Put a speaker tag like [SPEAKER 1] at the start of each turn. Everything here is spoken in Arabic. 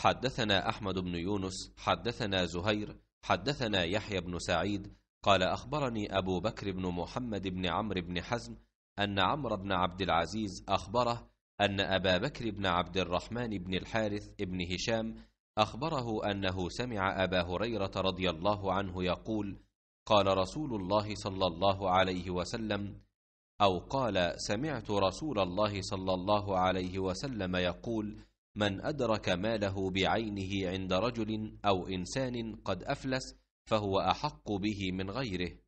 [SPEAKER 1] حدثنا أحمد بن يونس
[SPEAKER 2] حدثنا زهير حدثنا يحيى بن سعيد قال أخبرني أبو بكر بن محمد بن عمرو بن حزم أن عمرو بن عبد العزيز أخبره أن أبا بكر بن عبد الرحمن بن الحارث بن هشام أخبره أنه سمع أبا هريرة رضي الله عنه يقول قال رسول الله صلى الله عليه وسلم أو قال سمعت رسول الله صلى الله عليه وسلم يقول من أدرك ماله بعينه عند رجل أو
[SPEAKER 1] إنسان قد أفلس فهو أحق به من غيره